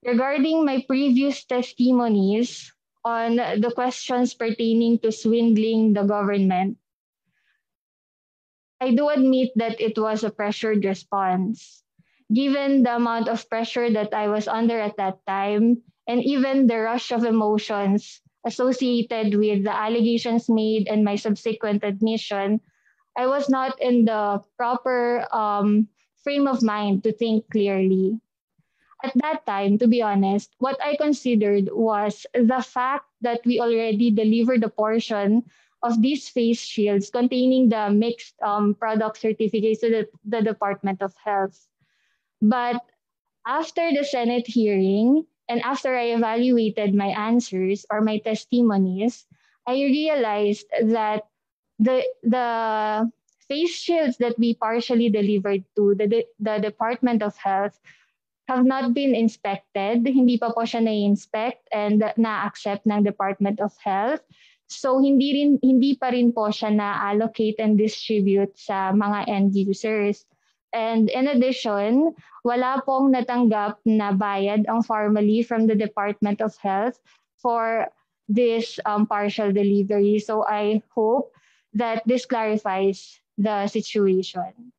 Regarding my previous testimonies on the questions pertaining to swindling the government, I do admit that it was a pressured response. Given the amount of pressure that I was under at that time, and even the rush of emotions associated with the allegations made and my subsequent admission, I was not in the proper um, frame of mind to think clearly at that time, to be honest, what I considered was the fact that we already delivered a portion of these face shields containing the mixed um, product certificates to the, the Department of Health. But after the Senate hearing and after I evaluated my answers or my testimonies, I realized that the, the face shields that we partially delivered to the, the Department of Health have not been inspected. Hindi pa po siya na-inspect and na-accept ng Department of Health. So hindi rin hindi pa rin po siya na-allocate and distribute sa mga end users. And in addition, wala pong natanggap na bayad ang formally from the Department of Health for this um, partial delivery. So I hope that this clarifies the situation.